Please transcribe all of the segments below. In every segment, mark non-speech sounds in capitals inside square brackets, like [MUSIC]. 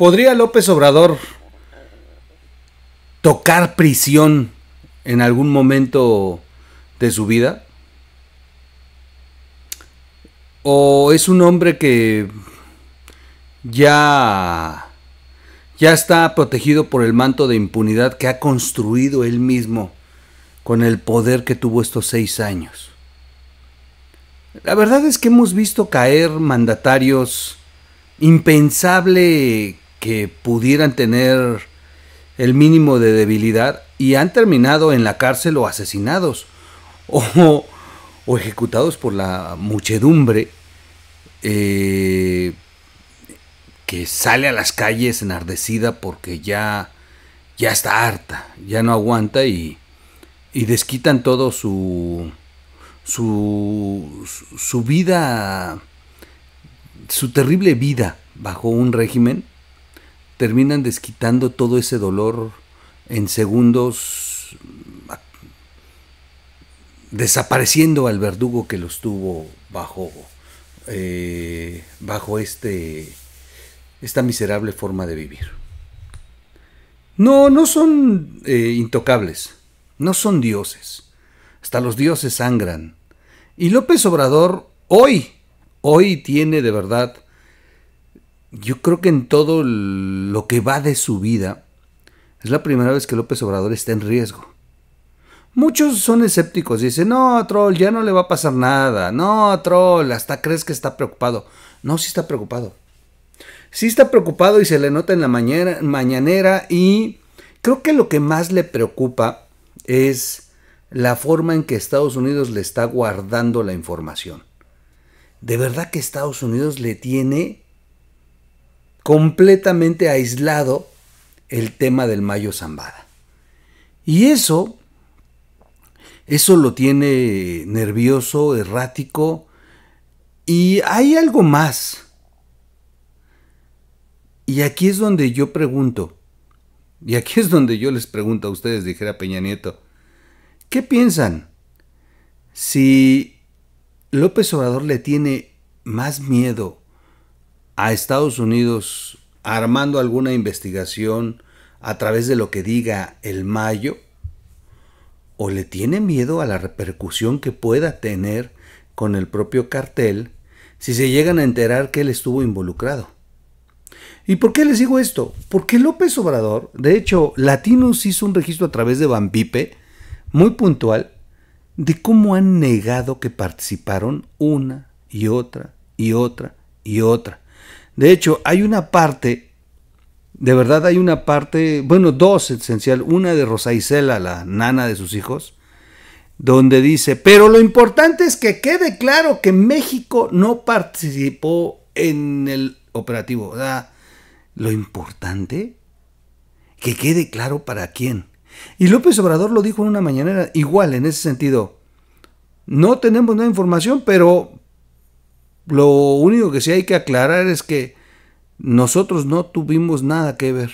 ¿Podría López Obrador tocar prisión en algún momento de su vida? ¿O es un hombre que ya ya está protegido por el manto de impunidad que ha construido él mismo con el poder que tuvo estos seis años. La verdad es que hemos visto caer mandatarios impensable que pudieran tener el mínimo de debilidad y han terminado en la cárcel o asesinados [LAUGHS] o, o ejecutados por la muchedumbre eh, que sale a las calles enardecida porque ya, ya está harta, ya no aguanta y, y desquitan todo su, su, su vida, su terrible vida bajo un régimen terminan desquitando todo ese dolor en segundos, desapareciendo al verdugo que los tuvo bajo, eh, bajo este, esta miserable forma de vivir. No, no son eh, intocables, no son dioses. Hasta los dioses sangran. Y López Obrador hoy, hoy tiene de verdad yo creo que en todo lo que va de su vida, es la primera vez que López Obrador está en riesgo. Muchos son escépticos, dicen, no, troll, ya no le va a pasar nada, no, troll, hasta crees que está preocupado. No, sí está preocupado. Sí está preocupado y se le nota en la mañana, mañanera y creo que lo que más le preocupa es la forma en que Estados Unidos le está guardando la información. De verdad que Estados Unidos le tiene completamente aislado el tema del Mayo Zambada. Y eso, eso lo tiene nervioso, errático, y hay algo más. Y aquí es donde yo pregunto, y aquí es donde yo les pregunto a ustedes, dijera Peña Nieto, ¿qué piensan? Si López Obrador le tiene más miedo a Estados Unidos armando alguna investigación a través de lo que diga el Mayo? ¿O le tiene miedo a la repercusión que pueda tener con el propio cartel si se llegan a enterar que él estuvo involucrado? ¿Y por qué les digo esto? Porque López Obrador, de hecho, Latinos hizo un registro a través de Bambipe, muy puntual, de cómo han negado que participaron una y otra y otra y otra. De hecho, hay una parte, de verdad hay una parte, bueno, dos esencial, una de Rosa Isela, la nana de sus hijos, donde dice, pero lo importante es que quede claro que México no participó en el operativo. O lo importante, que quede claro para quién. Y López Obrador lo dijo en una mañanera, igual en ese sentido. No tenemos nueva información, pero lo único que sí hay que aclarar es que nosotros no tuvimos nada que ver.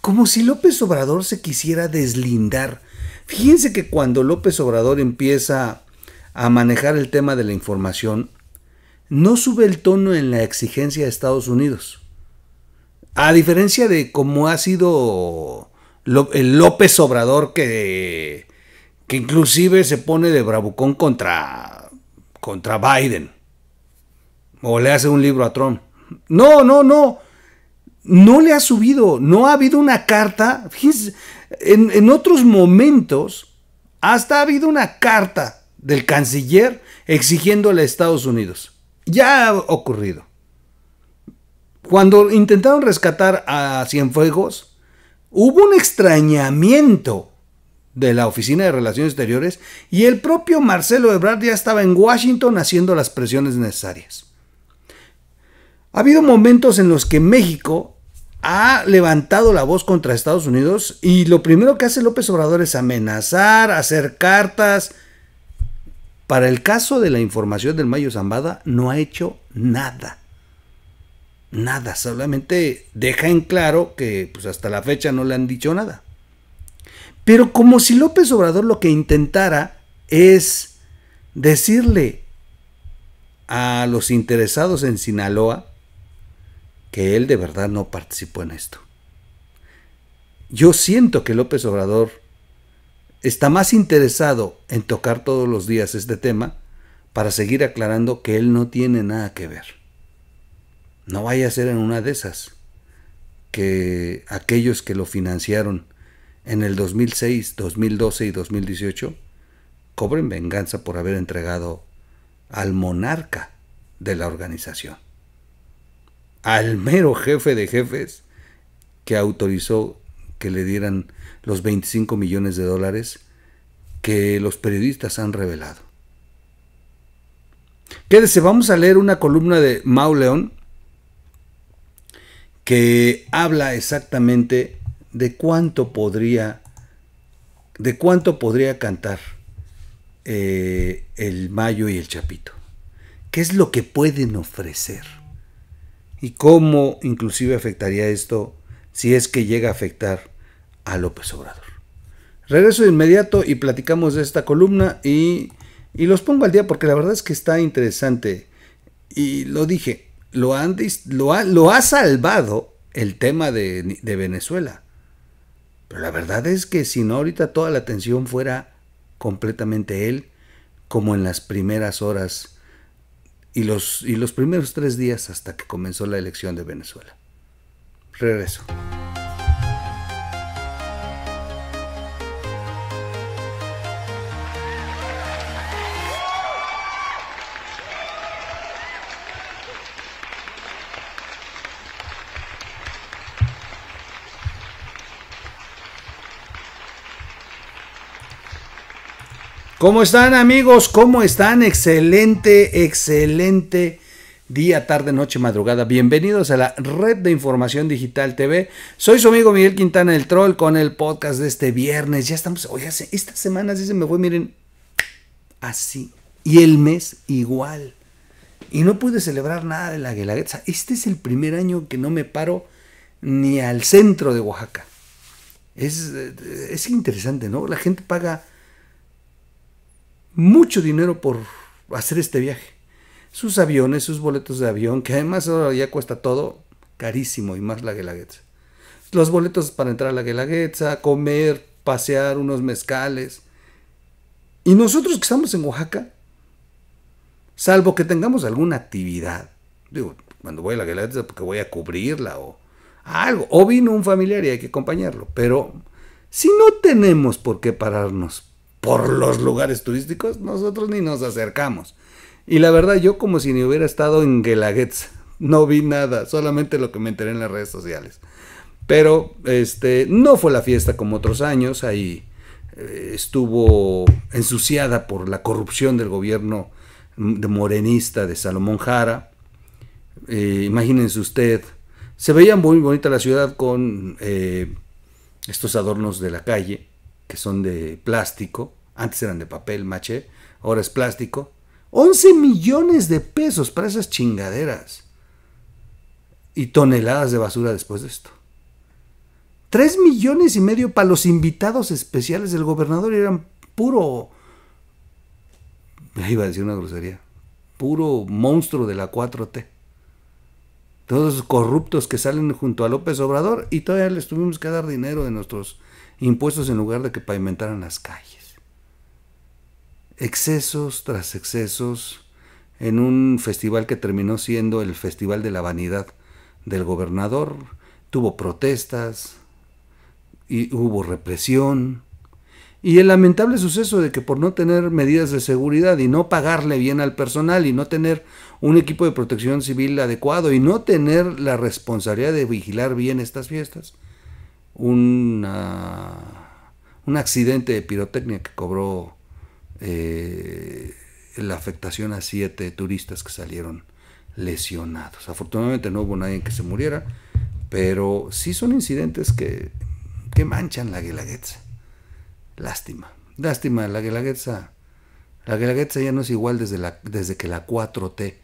Como si López Obrador se quisiera deslindar. Fíjense que cuando López Obrador empieza a manejar el tema de la información, no sube el tono en la exigencia de Estados Unidos. A diferencia de cómo ha sido el López Obrador que, que inclusive se pone de bravucón contra contra Biden. O le hace un libro a Trump. No, no, no. No le ha subido. No ha habido una carta. en, en otros momentos, hasta ha habido una carta del canciller exigiéndole a Estados Unidos. Ya ha ocurrido. Cuando intentaron rescatar a Cienfuegos, hubo un extrañamiento de la Oficina de Relaciones Exteriores y el propio Marcelo Ebrard ya estaba en Washington haciendo las presiones necesarias. Ha habido momentos en los que México ha levantado la voz contra Estados Unidos y lo primero que hace López Obrador es amenazar, hacer cartas. Para el caso de la información del Mayo Zambada no ha hecho nada. Nada, solamente deja en claro que pues, hasta la fecha no le han dicho nada. Pero como si López Obrador lo que intentara es decirle a los interesados en Sinaloa que él de verdad no participó en esto. Yo siento que López Obrador está más interesado en tocar todos los días este tema para seguir aclarando que él no tiene nada que ver. No vaya a ser en una de esas que aquellos que lo financiaron en el 2006, 2012 y 2018 cobren venganza por haber entregado al monarca de la organización, al mero jefe de jefes que autorizó que le dieran los 25 millones de dólares que los periodistas han revelado. Quédese, vamos a leer una columna de Mau que habla exactamente de cuánto podría, de cuánto podría cantar eh, el Mayo y el Chapito. ¿Qué es lo que pueden ofrecer? ¿Y cómo inclusive afectaría esto si es que llega a afectar a López Obrador? Regreso de inmediato y platicamos de esta columna y, los pongo al día porque la verdad es que está interesante. Y lo dije, lo, lo, ha, lo ha salvado el tema de Venezuela. Pero la verdad es que si no ahorita toda la atención fuera completamente él, como en las primeras horas y los, y los primeros tres días hasta que comenzó la elección de Venezuela. Regreso. ¿Cómo están amigos? ¿Cómo están? Excelente, excelente día, tarde, noche, madrugada. Bienvenidos a la Red de Información Digital TV. Soy su amigo Miguel Quintana el Troll con el podcast de este viernes. Ya estamos, oye, esta semana sí se me fue, miren, así. Y el mes igual. Y no pude celebrar nada de la Guelaguetza. Este es el primer año que no me paro ni al centro de Oaxaca. Es, eh, es interesante, ¿no? La gente paga mucho dinero por hacer este viaje. Sus aviones, sus boletos de avión, que además ahora ya cuesta todo carísimo y más la Guelaguetza. Los boletos para entrar a la Guelaguetza, comer, pasear unos mezcales. Y nosotros que estamos en Oaxaca, salvo que tengamos alguna actividad, digo, cuando voy a la Guelaguetza porque voy a cubrirla o algo, o vino un familiar y hay que acompañarlo, pero si no tenemos por qué pararnos por los lugares turísticos, nosotros ni nos acercamos. Y la verdad, yo como si ni hubiera estado en Gelaguetz, No vi nada, solamente lo que me enteré en las redes sociales. Pero este no fue la fiesta como otros años, ahí eh, estuvo ensuciada por la corrupción del gobierno mm, de morenista de Salomón Jara. Eh, imagínense usted, se veía muy bonita la ciudad con eh, estos adornos de la calle, que son de plástico, antes eran de papel maché, ahora es plástico. 11 millones de pesos para esas chingaderas. Y toneladas de basura después de esto. 3 millones y medio para los invitados especiales del gobernador y eran puro... me [LAUGHS] Iba a decir una grosería. Puro monstruo de la 4T. Todos los corruptos que salen junto a López Obrador y todavía les tuvimos que dar dinero de nuestros impuestos en lugar de que pavimentaran las calles. Excesos tras excesos en un festival que terminó siendo el Festival de la Vanidad del gobernador, tuvo protestas y hubo represión. Y el lamentable suceso de que por no tener medidas de seguridad y no pagarle bien al personal y no tener un equipo de protección civil adecuado y no tener la responsabilidad de vigilar bien estas fiestas, un accidente de pirotecnia que cobró eh, la afectación a siete turistas que salieron lesionados. Afortunadamente no hubo nadie que se muriera, pero sí son incidentes que, que manchan la Guelaguetza. Lástima, lástima, la Guelaguetza. La Guelaguetza ya no es igual desde, la, desde que la 4T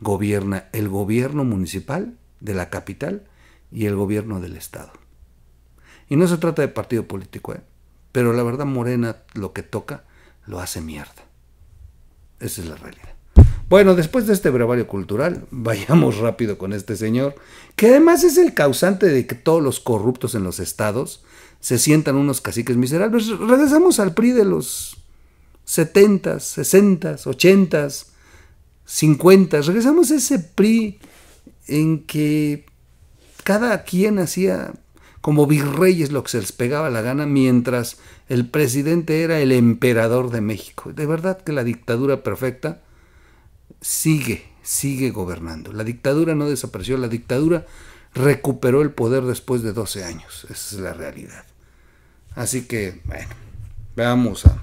gobierna el gobierno municipal de la capital y el gobierno del Estado. Y no se trata de partido político, ¿eh? pero la verdad Morena lo que toca lo hace mierda. Esa es la realidad. Bueno, después de este brevario cultural, [LAUGHS] vayamos rápido con este señor, que además es el causante de que todos los corruptos en los estados se sientan unos caciques miserables. Regresamos al PRI de los 70, 60, 80, 50. Regresamos a ese PRI en que cada quien hacía como virreyes lo que se les pegaba la gana, mientras el presidente era el emperador de México. De verdad que la dictadura perfecta sigue, sigue gobernando. La dictadura no desapareció, la dictadura recuperó el poder después de 12 años. Esa es la realidad. Así que, bueno, vamos a...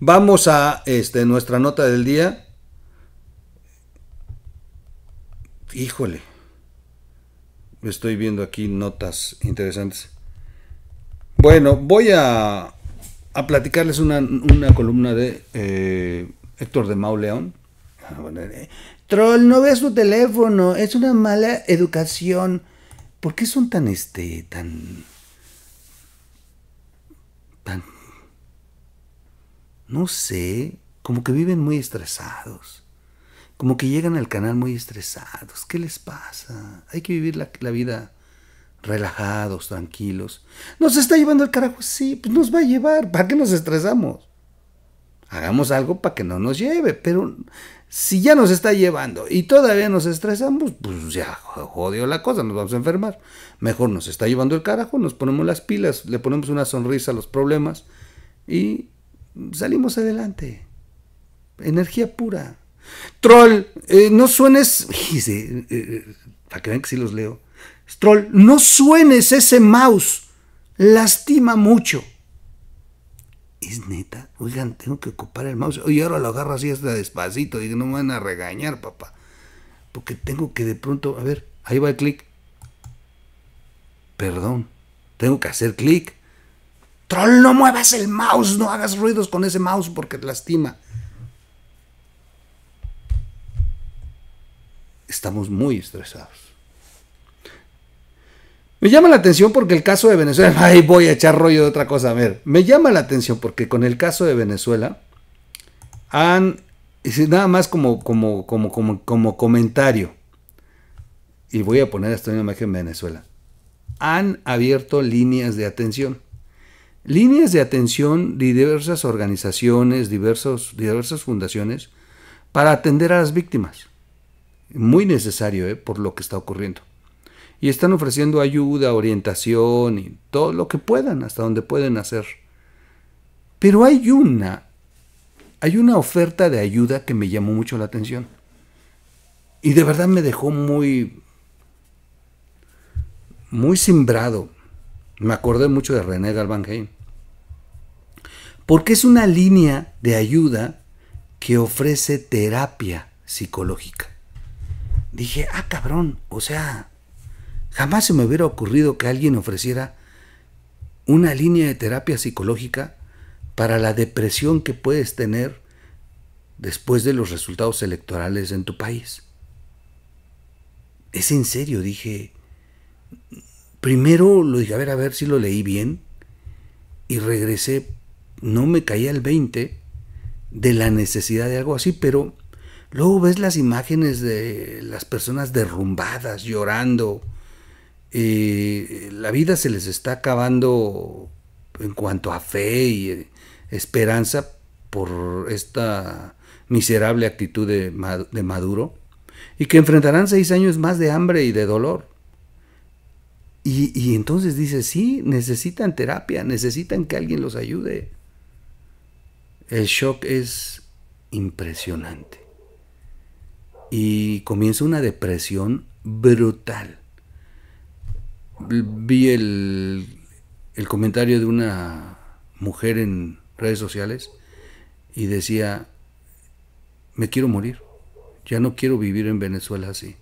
Vamos a este, nuestra nota del día. Híjole, estoy viendo aquí notas interesantes. Bueno, voy a, a platicarles una, columna de eh, Héctor de Mauleón. Ah, eh, Troll, no veas su teléfono, es una mala educación. ¿Por qué son tan este, tan. tan. no sé, como que viven muy estresados como que llegan al canal muy estresados. ¿Qué les pasa? Hay que vivir la, vida relajados, tranquilos. ¿Nos está llevando el carajo? Sí, pues nos va a llevar. ¿Para qué nos estresamos? Hagamos algo para que no nos lleve, pero si ya nos está llevando y todavía nos estresamos, pues ya jodió la cosa, nos vamos a enfermar. Mejor nos está llevando el carajo, nos ponemos las pilas, le ponemos una sonrisa a los problemas y salimos adelante. Energía pura. Troll, eh, no suenes. [LAUGHS] Eh, eh, para que vean que sí los leo. Troll, no suenes ese mouse. Lastima mucho. Es neta. Oigan, tengo que ocupar el mouse. Oye, ahora lo agarro así hasta despacito. Digo, no me van a regañar, papá. Porque tengo que de pronto. A ver, ahí va el clic. Perdón. Tengo que hacer clic. Troll, no muevas el mouse. No hagas ruidos con ese mouse porque te lastima. estamos muy estresados. Me llama la atención porque el caso de Venezuela, ahí [LAUGHS] voy a echar rollo de otra cosa, a ver, me llama la atención porque con el caso de Venezuela han, nada más como, como, como, como, como comentario, y voy a poner esta en imagen Venezuela, han abierto líneas de atención. Líneas de atención de diversas organizaciones, diversos, diversas fundaciones, para atender a las víctimas muy necesario eh, por lo que está ocurriendo. Y están ofreciendo ayuda, orientación y todo lo que puedan, hasta donde pueden hacer. Pero hay una, hay una oferta de ayuda que me llamó mucho la atención. Y de verdad me dejó muy, muy simbrado. Me acordé mucho de René Galván Porque es una línea de ayuda que ofrece terapia psicológica dije, ah, cabrón, o sea, jamás se me hubiera ocurrido que alguien ofreciera una línea de terapia psicológica para la depresión que puedes tener después de los resultados electorales en tu país. Es en serio, dije. Primero lo dije, a ver, a ver si lo leí bien. Y regresé, no me caía el 20 de la necesidad de algo así, pero Luego ves las imágenes de las personas derrumbadas, llorando. y la vida se les está acabando en cuanto a fe y eh, esperanza por esta miserable actitud de, Maduro. Y que enfrentarán seis años más de hambre y de dolor. Y, y entonces dice, sí, necesitan terapia, necesitan que alguien los ayude. El shock es impresionante y comienza una depresión brutal. Vi el, comentario de una mujer en redes sociales y decía, me quiero morir, ya no quiero vivir en Venezuela así.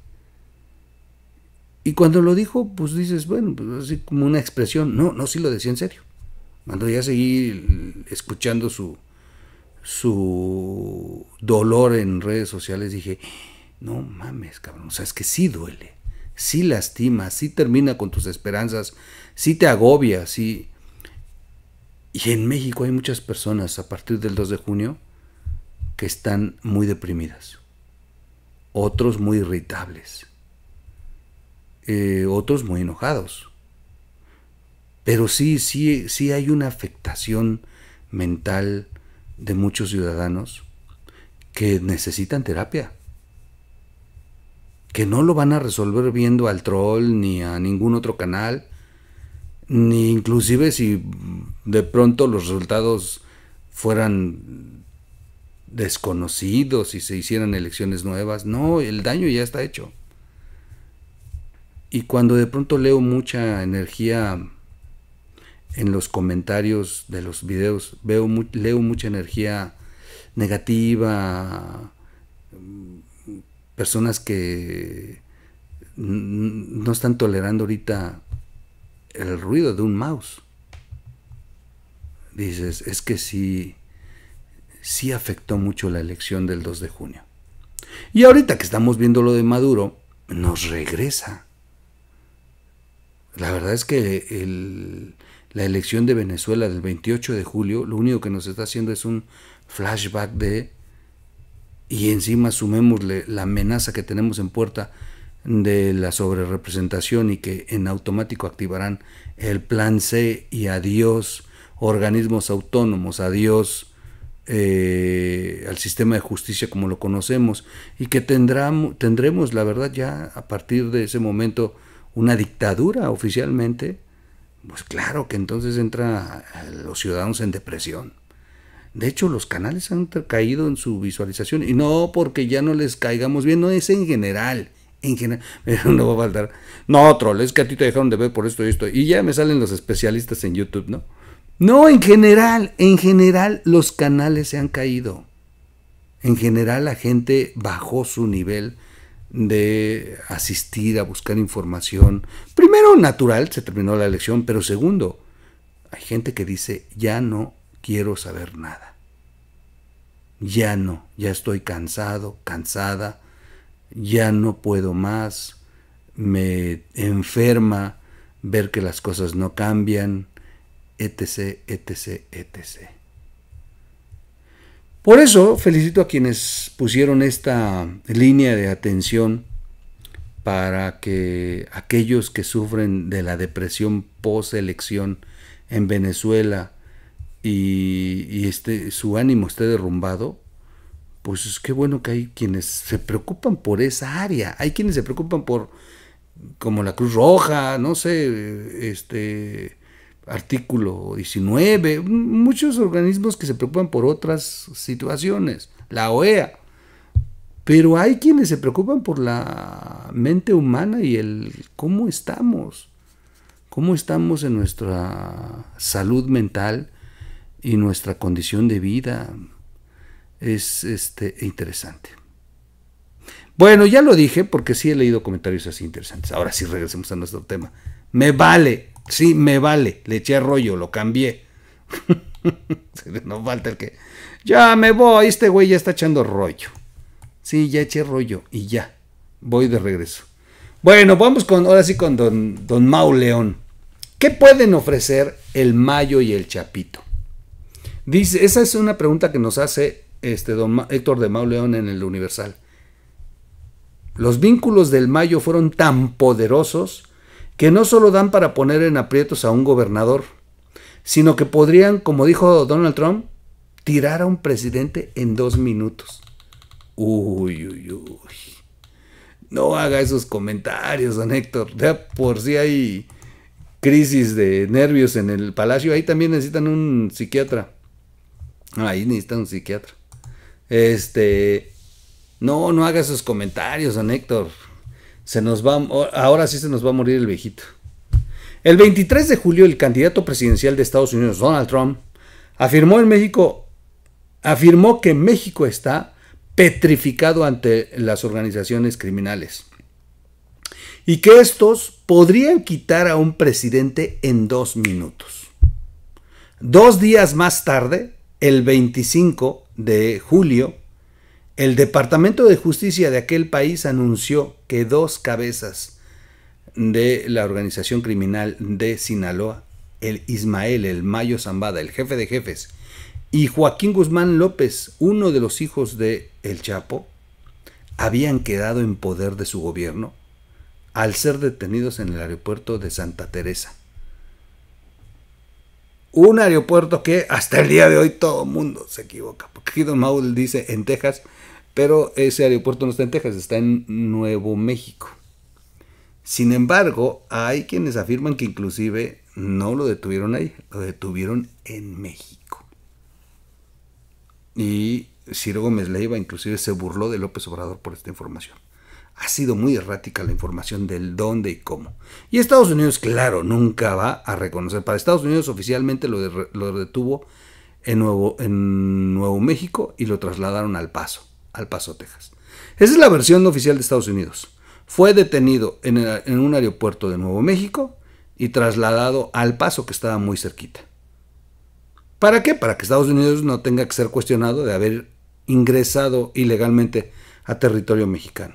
Y cuando lo dijo, pues dices, bueno, pues así como una expresión, no, no, sí lo decía en serio. Cuando ya seguí escuchando su, su dolor en redes sociales, dije, no mames, cabrón. O sea, es que sí duele, sí lastima, sí termina con tus esperanzas, sí te agobia, sí. Y en México hay muchas personas a partir del 2 de junio que están muy deprimidas, otros muy irritables, eh, otros muy enojados. Pero sí, sí, sí hay una afectación mental de muchos ciudadanos que necesitan terapia que no lo van a resolver viendo al troll ni a ningún otro canal, ni inclusive si de pronto los resultados fueran desconocidos y se hicieran elecciones nuevas. No, el daño ya está hecho. Y cuando de pronto leo mucha energía en los comentarios de los videos, veo, leo mucha energía negativa, personas que no están tolerando ahorita el ruido de un mouse. Dices, es que sí, sí afectó mucho la elección del 2 de junio. Y ahorita que estamos viendo lo de Maduro, nos regresa. La verdad es que la elección de Venezuela del 28 de julio, lo único que nos está haciendo es un flashback de y encima sumémosle la amenaza que tenemos en puerta de la sobrerepresentación y que en automático activarán el plan C y adiós organismos autónomos, adiós eh, al sistema de justicia como lo conocemos y que tendremos, la verdad, ya a partir de ese momento una dictadura oficialmente, pues claro que entonces entra los ciudadanos en depresión. De hecho, los canales han caído en su visualización. Y no porque ya no les caigamos bien, no es en general. En general, [LAUGHS] no va a No, es que a ti te dejaron de ver por esto y esto. Y ya me salen los especialistas en YouTube, ¿no? No, en general, en general los canales se han caído. En general la gente bajó su nivel de asistir a buscar información. Primero, natural, se terminó la elección, pero segundo, hay gente que dice, ya no quiero saber nada. Ya no, ya estoy cansado, cansada, ya no puedo más, me enferma ver que las cosas no cambian, etc., etc., etc. Por eso felicito a quienes pusieron esta línea de atención para que aquellos que sufren de la depresión post-elección en Venezuela y, este, su ánimo esté derrumbado, pues es que bueno que hay quienes se preocupan por esa área, hay quienes se preocupan por, como la Cruz Roja, no sé, este artículo 19, muchos organismos que se preocupan por otras situaciones, la OEA, pero hay quienes se preocupan por la mente humana y el cómo estamos, cómo estamos en nuestra salud mental, y nuestra condición de vida es este, interesante. Bueno, ya lo dije porque sí he leído comentarios así interesantes. Ahora sí regresemos a nuestro tema. Me vale, sí, me vale. Le eché rollo, lo cambié. [LAUGHS] no falta el que... Ya me voy, este güey ya está echando rollo. Sí, ya eché rollo y ya. Voy de regreso. Bueno, vamos con, ahora sí con don, don Mau León. ¿Qué pueden ofrecer el Mayo y el Chapito? Dice, esa es una pregunta que nos hace este don Héctor de Mauleón en el Universal. Los vínculos del Mayo fueron tan poderosos que no solo dan para poner en aprietos a un gobernador, sino que podrían, como dijo Donald Trump, tirar a un presidente en dos minutos. Uy, uy, uy. No haga esos comentarios, don Héctor. por si hay crisis de nervios en el palacio, ahí también necesitan un psiquiatra. Ahí necesita un psiquiatra. Este. No, no haga esos comentarios, don Héctor. Se nos Ahora sí se nos va a morir el viejito. El 23 de julio, el candidato presidencial de Estados Unidos, Donald Trump, afirmó en México. Afirmó que México está petrificado ante las organizaciones criminales. Y que estos podrían quitar a un presidente en dos minutos. Dos días más tarde, el 25 de julio, el Departamento de Justicia de aquel país anunció que dos cabezas de la organización criminal de Sinaloa, el Ismael, el Mayo Zambada, el jefe de jefes, y Joaquín Guzmán López, uno de los hijos de El Chapo, habían quedado en poder de su gobierno al ser detenidos en el aeropuerto de Santa Teresa un aeropuerto que hasta el día de hoy todo el mundo se equivoca. Porque Guido Maul dice en Texas, pero ese aeropuerto no está en Texas, está en Nuevo México. Sin embargo, hay quienes afirman que inclusive no lo detuvieron ahí, lo detuvieron en México. Y Ciro Gómez Leiva inclusive se burló de López Obrador por esta información ha sido muy errática la información del dónde y cómo. Y Estados Unidos, claro, nunca va a reconocer. Para Estados Unidos oficialmente lo, detuvo en Nuevo, México y lo trasladaron al Paso, al Paso, Texas. Esa es la versión oficial de Estados Unidos. Fue detenido en un aeropuerto de Nuevo México y trasladado al Paso que estaba muy cerquita. ¿Para qué? Para que Estados Unidos no tenga que ser cuestionado de haber ingresado ilegalmente a territorio mexicano.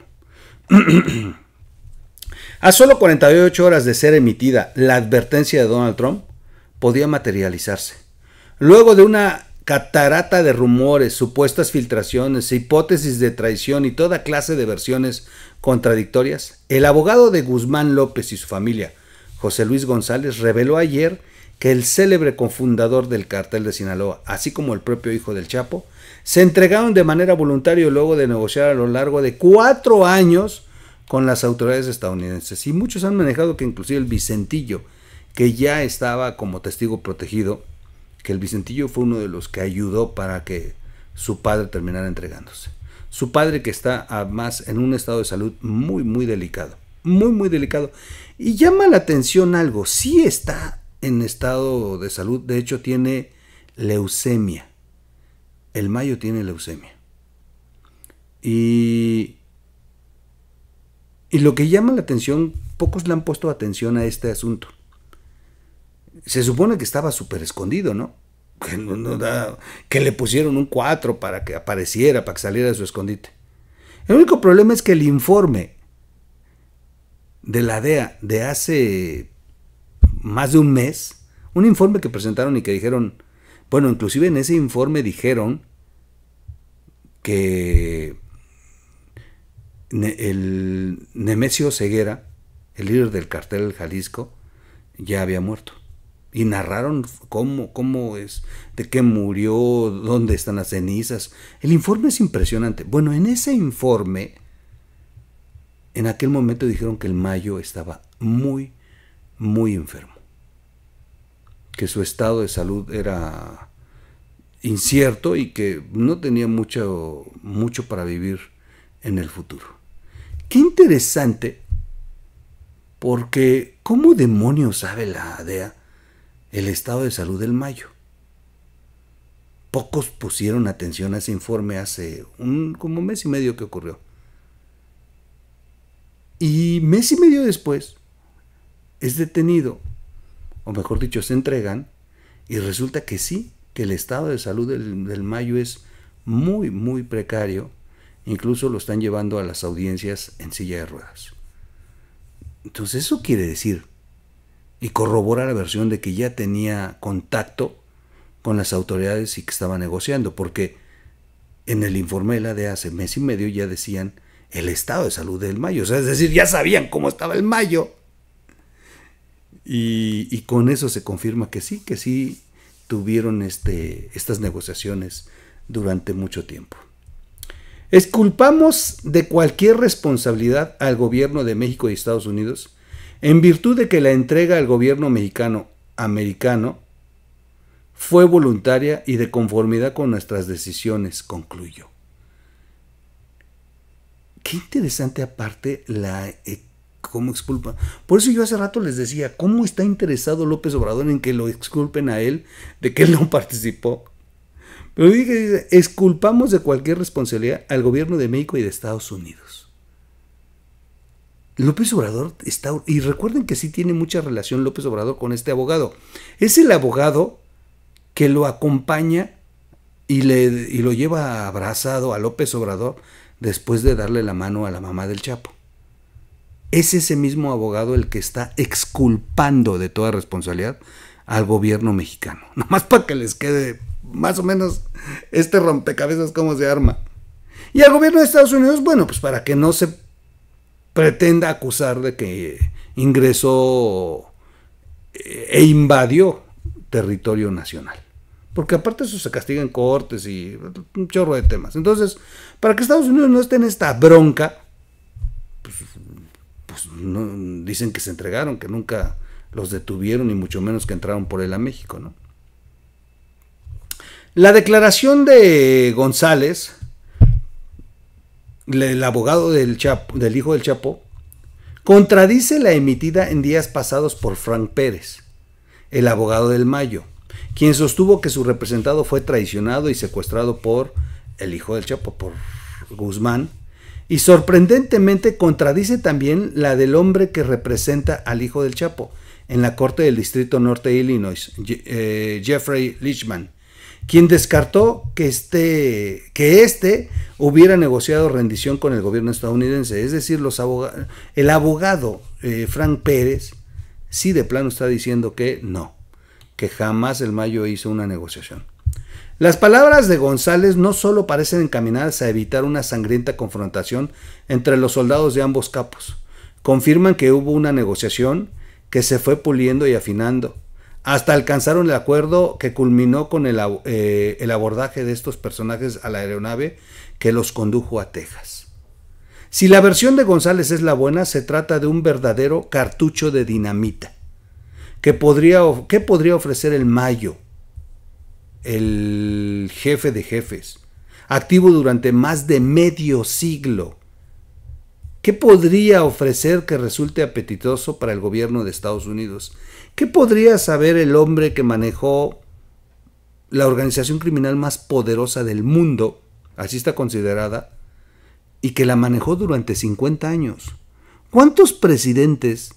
A solo 48 horas de ser emitida la advertencia de Donald Trump, podía materializarse. Luego de una catarata de rumores, supuestas filtraciones, hipótesis de traición y toda clase de versiones contradictorias, el abogado de Guzmán López y su familia, José Luis González, reveló ayer que el célebre cofundador del cartel de Sinaloa, así como el propio hijo del Chapo, se entregaron de manera voluntaria luego de negociar a lo largo de cuatro años con las autoridades estadounidenses. Y muchos han manejado que inclusive el Vicentillo, que ya estaba como testigo protegido, que el Vicentillo fue uno de los que ayudó para que su padre terminara entregándose. Su padre que está además en un estado de salud muy, muy delicado. Muy, muy delicado. Y llama la atención algo. Sí está en estado de salud. De hecho, tiene leucemia el Mayo tiene leucemia. Y, lo que llama la atención, pocos le han puesto atención a este asunto. Se supone que estaba súper escondido, ¿no? Que, que le pusieron un 4 para que apareciera, para que saliera de su escondite. El único problema es que el informe de la DEA de hace más de un mes, un informe que presentaron y que dijeron, bueno, inclusive en ese informe dijeron que el Nemesio Ceguera, el líder del cartel Jalisco, ya había muerto. Y narraron cómo, cómo es, de qué murió, dónde están las cenizas. El informe es impresionante. Bueno, en ese informe, en aquel momento dijeron que el Mayo estaba muy, muy enfermo que su estado de salud era incierto y que no tenía mucho, mucho para vivir en el futuro. Qué interesante, porque ¿cómo demonios sabe la DEA el estado de salud del Mayo? Pocos pusieron atención a ese informe hace un, como un mes y medio que ocurrió. Y mes y medio después es detenido o mejor dicho, se entregan, y resulta que sí, que el estado de salud del, Mayo es muy, muy precario, incluso lo están llevando a las audiencias en silla de ruedas. Entonces eso quiere decir, y corrobora la versión de que ya tenía contacto con las autoridades y que estaba negociando, porque en el informe de la de hace mes y medio ya decían el estado de salud del Mayo, o sea, es decir, ya sabían cómo estaba el Mayo y, con eso se confirma que sí, que sí tuvieron este, estas negociaciones durante mucho tiempo. Esculpamos de cualquier responsabilidad al gobierno de México y Estados Unidos en virtud de que la entrega al gobierno mexicano americano fue voluntaria y de conformidad con nuestras decisiones, concluyó. Qué interesante aparte la cómo exculpa. Por eso yo hace rato les decía, ¿cómo está interesado López Obrador en que lo exculpen a él de que él no [LAUGHS] participó? Pero dije, exculpamos de cualquier responsabilidad al gobierno de México y de Estados Unidos. López Obrador está, y recuerden que sí tiene mucha relación López Obrador con este abogado. Es el abogado que lo acompaña y, le, y lo lleva abrazado a López Obrador después de darle la mano a la mamá del Chapo es ese mismo abogado el que está exculpando de toda responsabilidad al gobierno mexicano. [LAUGHS] Nomás para que les quede más o menos este rompecabezas como se arma. Y al gobierno de Estados Unidos, bueno, pues para que no se pretenda acusar de que ingresó eh, e invadió territorio nacional. Porque aparte eso se castiga en cortes y un chorro de temas. Entonces, para que Estados Unidos no esté en esta bronca, pues, dicen que se entregaron, que nunca los detuvieron y mucho menos que entraron por él a México, ¿no? La declaración de González, el abogado del hijo del Chapo, contradice la emitida en días pasados por Frank Pérez, el abogado del Mayo, quien sostuvo que su representado fue traicionado y secuestrado por el hijo del Chapo, por Guzmán, y sorprendentemente contradice también la del hombre que representa al hijo del Chapo en la Corte del Distrito Norte de Illinois, eh, Jeffrey Lichman, quien descartó que este, que este hubiera negociado rendición con el gobierno estadounidense. Es decir, los el abogado eh, Frank Pérez sí de plano está diciendo que no, que jamás el Mayo hizo una negociación. Las palabras de González no solo parecen encaminadas a evitar una sangrienta confrontación entre los soldados de ambos capos, confirman que hubo una negociación que se fue puliendo y afinando, hasta alcanzaron el acuerdo que culminó con el, eh, abordaje de estos personajes a la aeronave que los condujo a Texas. Si la versión de González es la buena, se trata de un verdadero cartucho de dinamita. ¿Qué podría ofrecer el Mayo el jefe de jefes, activo durante más de medio siglo. ¿Qué podría ofrecer que resulte apetitoso para el gobierno de Estados Unidos? ¿Qué podría saber el hombre que manejó la organización criminal más poderosa del mundo, así está considerada, y que la manejó durante 50 años? ¿Cuántos presidentes,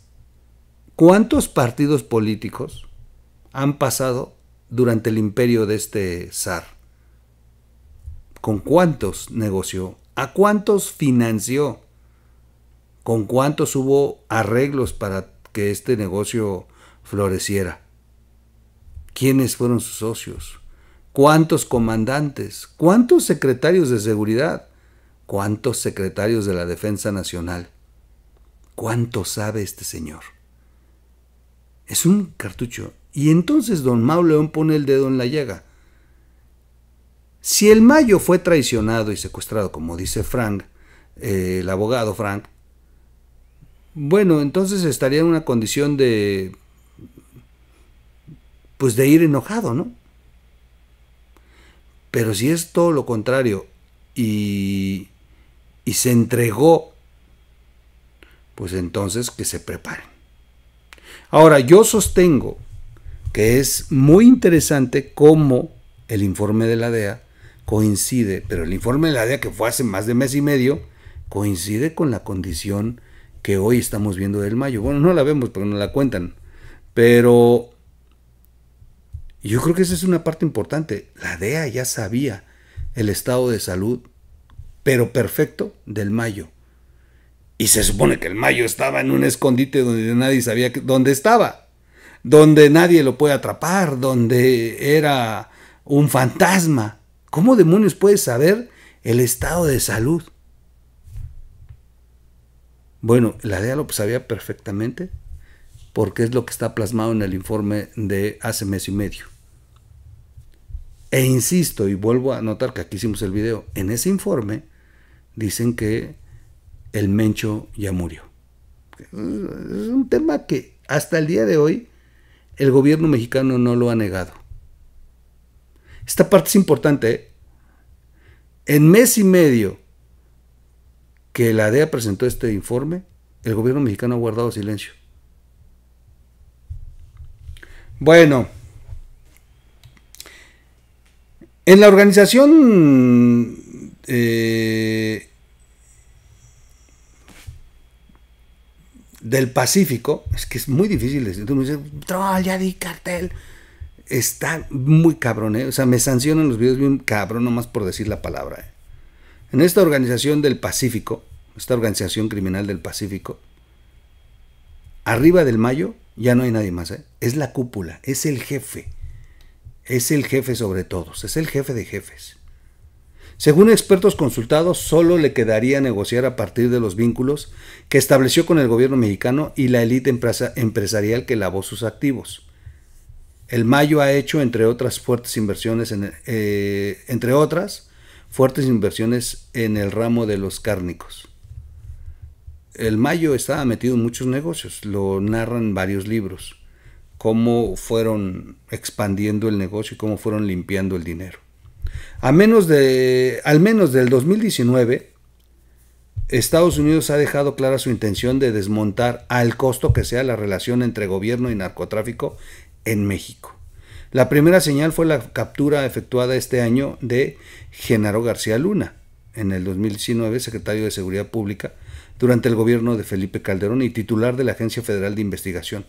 cuántos partidos políticos han pasado durante el imperio de este zar. ¿Con cuántos negoció? ¿A cuántos financió? ¿Con cuántos hubo arreglos para que este negocio floreciera? ¿Quiénes fueron sus socios? ¿Cuántos comandantes? ¿Cuántos secretarios de seguridad? ¿Cuántos secretarios de la Defensa Nacional? ¿Cuánto sabe este señor? Es un cartucho y entonces don Mau León pone el dedo en la llaga. Si el Mayo fue traicionado y secuestrado, como dice Frank, eh, el abogado Frank, bueno, entonces estaría en una condición de pues de ir enojado, ¿no? Pero si es todo lo contrario y, y se entregó, pues entonces que se preparen. Ahora, yo sostengo que es muy interesante cómo el informe de la DEA coincide, pero el informe de la DEA que fue hace más de mes y medio, coincide con la condición que hoy estamos viendo del mayo. Bueno, no la vemos porque no la cuentan, pero yo creo que esa es una parte importante. La DEA ya sabía el estado de salud, pero perfecto, del mayo. Y se supone que el mayo estaba en un escondite donde nadie sabía dónde estaba donde nadie lo puede atrapar, donde era un fantasma. ¿Cómo demonios puedes saber el estado de salud? Bueno, la DEA lo sabía perfectamente porque es lo que está plasmado en el informe de hace mes y medio. E insisto, y vuelvo a notar que aquí hicimos el video, en ese informe dicen que el Mencho ya murió. Es un tema que hasta el día de hoy el gobierno mexicano no lo ha negado. Esta parte es importante. ¿eh? En mes y medio que la DEA presentó este informe, el gobierno mexicano ha guardado silencio. Bueno, en la organización eh, del Pacífico, es que es muy difícil decir, tú me dices, ya di cartel. Está muy cabrón, ¿eh? o sea, me sancionan los videos bien cabrón nomás por decir la palabra. ¿eh? En esta organización del Pacífico, esta organización criminal del Pacífico, arriba del Mayo ya no hay nadie más, ¿eh? es la cúpula, es el jefe, es el jefe sobre todos, es el jefe de jefes. Según expertos consultados, solo le quedaría negociar a partir de los vínculos que estableció con el gobierno mexicano y la élite empresarial que lavó sus activos. El Mayo ha hecho, entre otras fuertes inversiones, en, eh, entre otras, fuertes inversiones en el ramo de los cárnicos. El Mayo estaba metido en muchos negocios, lo narran varios libros, cómo fueron expandiendo el negocio y cómo fueron limpiando el dinero. A menos de, al menos del 2019, Estados Unidos ha dejado clara su intención de desmontar al costo que sea la relación entre gobierno y narcotráfico en México. La primera señal fue la captura efectuada este año de Genaro García Luna, en el 2019 secretario de Seguridad Pública, durante el gobierno de Felipe Calderón y titular de la Agencia Federal de Investigación,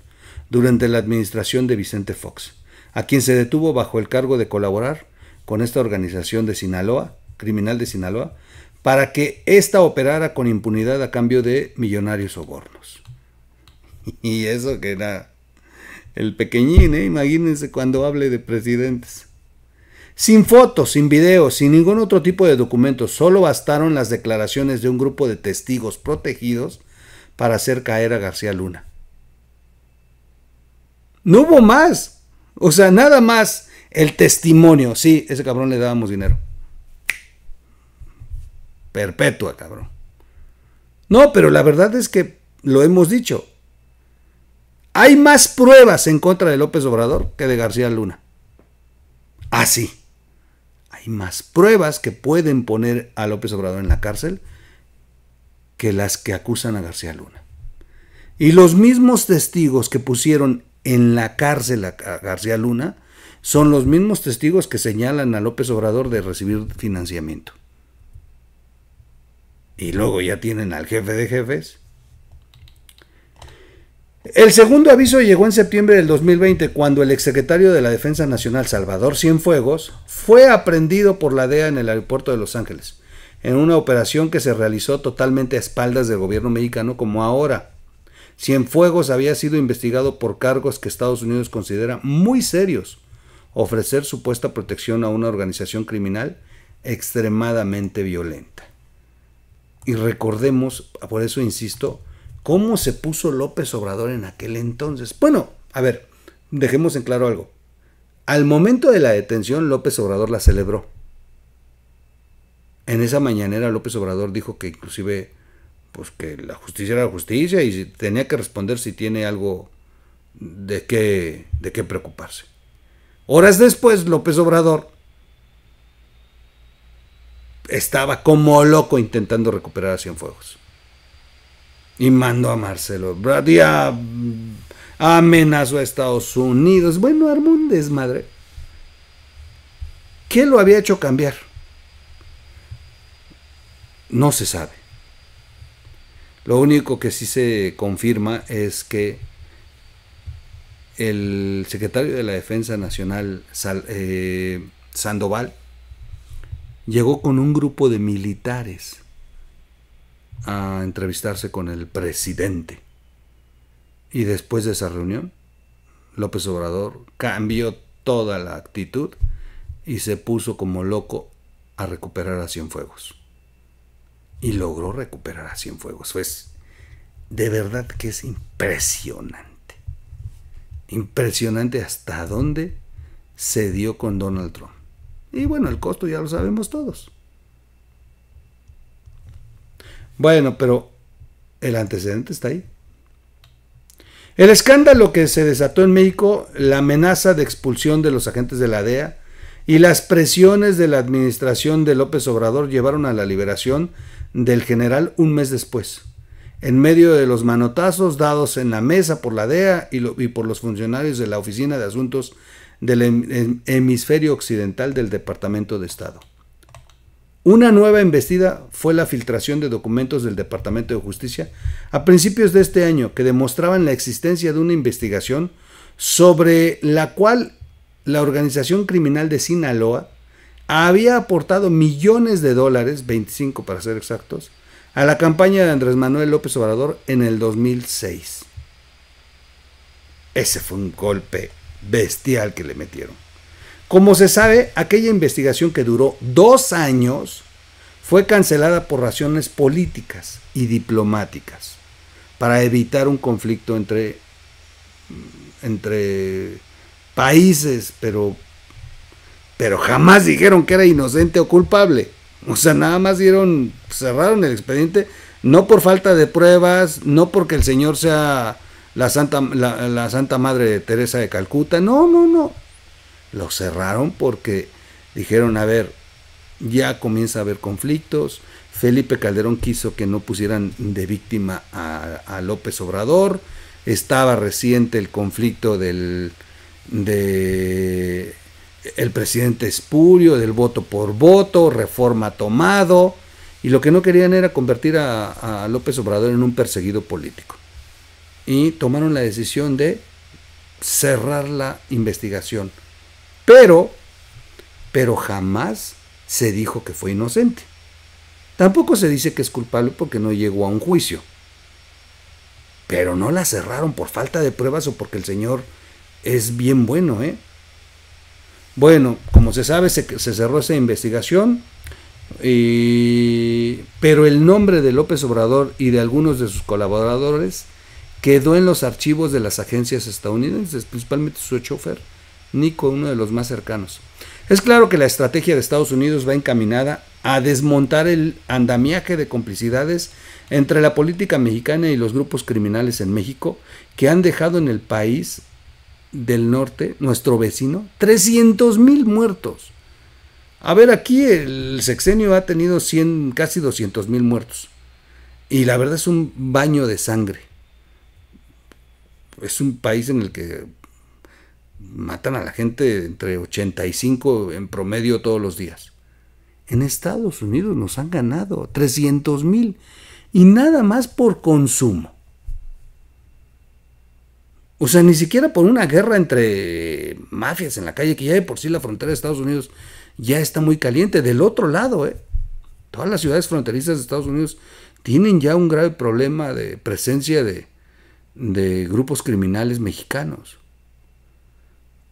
durante la administración de Vicente Fox, a quien se detuvo bajo el cargo de colaborar con esta organización de Sinaloa, criminal de Sinaloa, para que ésta operara con impunidad a cambio de millonarios sobornos. [LAUGHS] Y eso que era el pequeñín, ¿eh? imagínense cuando hable de presidentes. Sin fotos, sin videos, sin ningún otro tipo de documentos, solo bastaron las declaraciones de un grupo de testigos protegidos para hacer caer a García Luna. No hubo más, o sea, nada más. El testimonio, sí, ese cabrón le dábamos dinero. Perpetua, cabrón. No, pero la verdad es que lo hemos dicho. Hay más pruebas en contra de López Obrador que de García Luna. Así. Ah, Hay más pruebas que pueden poner a López Obrador en la cárcel que las que acusan a García Luna. Y los mismos testigos que pusieron en la cárcel a García Luna son los mismos testigos que señalan a López Obrador de recibir financiamiento. Y luego ya tienen al jefe de jefes. El segundo aviso llegó en septiembre del 2020 cuando el exsecretario de la Defensa Nacional Salvador Cienfuegos fue aprendido por la DEA en el aeropuerto de Los Ángeles, en una operación que se realizó totalmente a espaldas del gobierno mexicano como ahora. Cienfuegos había sido investigado por cargos que Estados Unidos considera muy serios ofrecer supuesta protección a una organización criminal extremadamente violenta. Y recordemos, por eso insisto, cómo se puso López Obrador en aquel entonces. Bueno, a ver, dejemos en claro algo. Al momento de la detención, López Obrador la celebró. En esa mañanera López Obrador dijo que inclusive, pues que la justicia era la justicia y tenía que responder si tiene algo de qué, de qué preocuparse. Horas después, López Obrador estaba como loco intentando recuperar a Cienfuegos. Y mandó a Marcelo Bradia a, amenazó a Estados Unidos. Bueno, armó un desmadre. ¿Qué lo había hecho cambiar? No se sabe. Lo único que sí se confirma es que el secretario de la Defensa Nacional, eh, Sandoval, llegó con un grupo de militares a entrevistarse con el presidente. Y después de esa reunión, López Obrador cambió toda la actitud y se puso como loco a recuperar a Cienfuegos. Y logró recuperar a Cienfuegos. Pues, de verdad que es impresionante impresionante hasta dónde se dio con Donald Trump. Y bueno, el costo ya lo sabemos todos. Bueno, pero el antecedente está ahí. El escándalo que se desató en México, la amenaza de expulsión de los agentes de la DEA y las presiones de la administración de López Obrador llevaron a la liberación del general un mes después en medio de los manotazos dados en la mesa por la DEA y, por los funcionarios de la Oficina de Asuntos del Hemisferio Occidental del Departamento de Estado. Una nueva embestida fue la filtración de documentos del Departamento de Justicia a principios de este año que demostraban la existencia de una investigación sobre la cual la organización criminal de Sinaloa había aportado millones de dólares, 25 para ser exactos, a la campaña de Andrés Manuel López Obrador en el 2006. Ese fue un golpe bestial que le metieron. Como se sabe, aquella investigación que duró dos años fue cancelada por razones políticas y diplomáticas para evitar un conflicto entre, mm, entre países, pero, pero jamás dijeron que era inocente o culpable. O sea, nada más dieron, cerraron el expediente, no por falta de pruebas, no porque el señor sea la Santa, la, Santa Madre de Teresa de Calcuta, no, no, no. Lo cerraron porque dijeron, a ver, ya comienza a haber conflictos. Felipe Calderón quiso que no pusieran de víctima a, a López Obrador. Estaba reciente el conflicto del, de el presidente espurio, del voto por voto, reforma tomado, y lo que no querían era convertir a, López Obrador en un perseguido político. Y tomaron la decisión de cerrar la investigación. Pero, pero jamás se dijo que fue inocente. Tampoco se dice que es culpable porque no llegó a un juicio. Pero no la cerraron por falta de pruebas o porque el señor es bien bueno, ¿eh? Bueno, como se sabe, se, cerró esa investigación, pero el nombre de López Obrador y de algunos de sus colaboradores quedó en los archivos de las agencias estadounidenses, principalmente su chofer, Nico, uno de los más cercanos. Es claro que la estrategia de Estados Unidos va encaminada a desmontar el andamiaje de complicidades entre la política mexicana y los grupos criminales en México que han dejado en el país del norte, nuestro vecino, 300 mil muertos. A ver, aquí el sexenio ha tenido 100, casi 200 mil muertos. Y la verdad es un baño de sangre. Es un país en el que matan a la gente entre 85 en promedio todos los días. En Estados Unidos nos han ganado 300 mil. Y nada más por consumo. O sea, ni siquiera por una guerra entre mafias en la calle, que ya de por sí la frontera de Estados Unidos ya está muy caliente. Del otro lado, ¿eh? todas las ciudades fronterizas de Estados Unidos tienen ya un grave problema de presencia de, de grupos criminales mexicanos.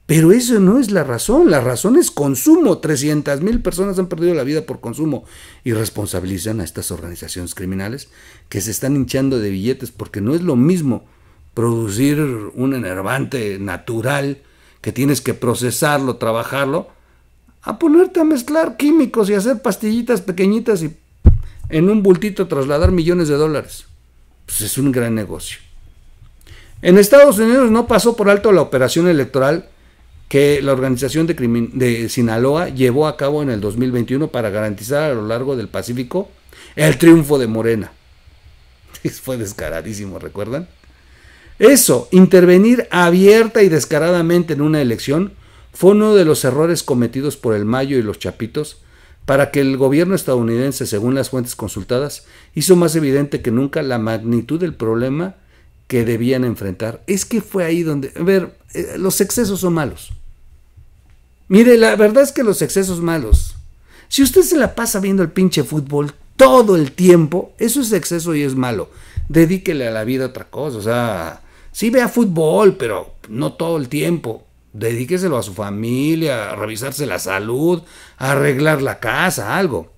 Pero eso no es la razón, la razón es consumo. 300 mil personas han perdido la vida por consumo y responsabilizan a estas organizaciones criminales que se están hinchando de billetes porque no es lo mismo producir un enervante natural que tienes que procesarlo, trabajarlo, a ponerte a mezclar químicos y hacer pastillitas pequeñitas y en un bultito trasladar millones de dólares. Pues es un gran negocio. En Estados Unidos no pasó por alto la operación electoral que la organización de, de Sinaloa llevó a cabo en el 2021 para garantizar a lo largo del Pacífico el triunfo de Morena. [LAUGHS] Fue descaradísimo, ¿recuerdan? Eso, intervenir abierta y descaradamente en una elección, fue uno de los errores cometidos por el Mayo y los Chapitos para que el gobierno estadounidense, según las fuentes consultadas, hizo más evidente que nunca la magnitud del problema que debían enfrentar. Es que fue ahí donde, a ver, eh, los excesos son malos. Mire, la verdad es que los excesos malos. Si usted se la pasa viendo el pinche fútbol todo el tiempo, eso es exceso y es malo. Dedíquele a la vida otra cosa, o sea, Sí vea fútbol, pero no todo el tiempo. Dedíqueselo a su familia, a revisarse la salud, a arreglar la casa, algo.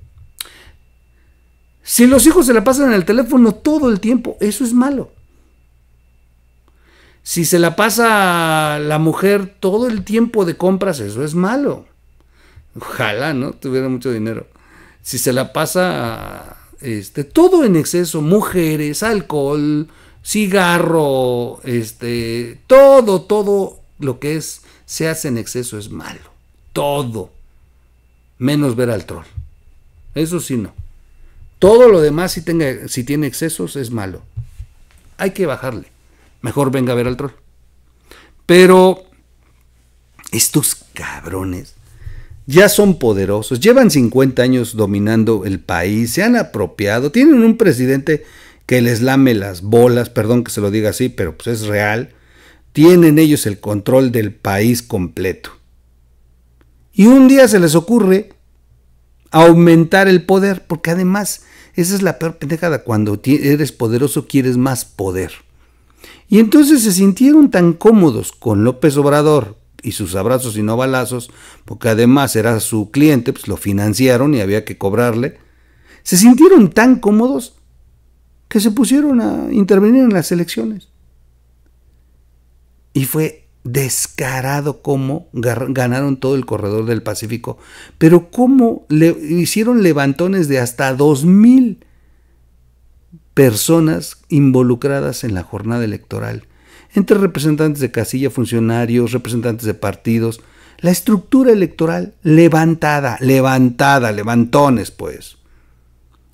Si los hijos se la pasan en el teléfono todo el tiempo, eso es malo. Si se la pasa la mujer todo el tiempo de compras, eso es malo. Ojalá, ¿no? Tuviera mucho dinero. Si se la pasa este, todo en exceso, mujeres, alcohol, cigarro, este, todo, todo lo que es, se hace en exceso es malo. Todo. Menos ver al troll. Eso sí no. Todo lo demás, si, si tiene excesos, es malo. Hay que bajarle. Mejor venga a ver al troll. Pero estos cabrones ya son poderosos, llevan 50 años dominando el país, se han apropiado, tienen un presidente que les lame las bolas, perdón que se lo diga así, pero pues es real, tienen ellos el control del país completo. Y un día se les ocurre aumentar el poder, porque además esa es la peor pendejada, cuando eres poderoso quieres más poder. Y entonces se sintieron tan cómodos con López Obrador y sus abrazos y no balazos, porque además era su cliente, pues lo financiaron y había que cobrarle. Se sintieron tan cómodos que se pusieron a intervenir en las elecciones. Y fue descarado cómo ganaron todo el corredor del Pacífico, pero cómo le hicieron levantones de hasta 2.000 personas involucradas en la jornada electoral, entre representantes de casilla, funcionarios, representantes de partidos, la estructura electoral levantada, levantada, levantones pues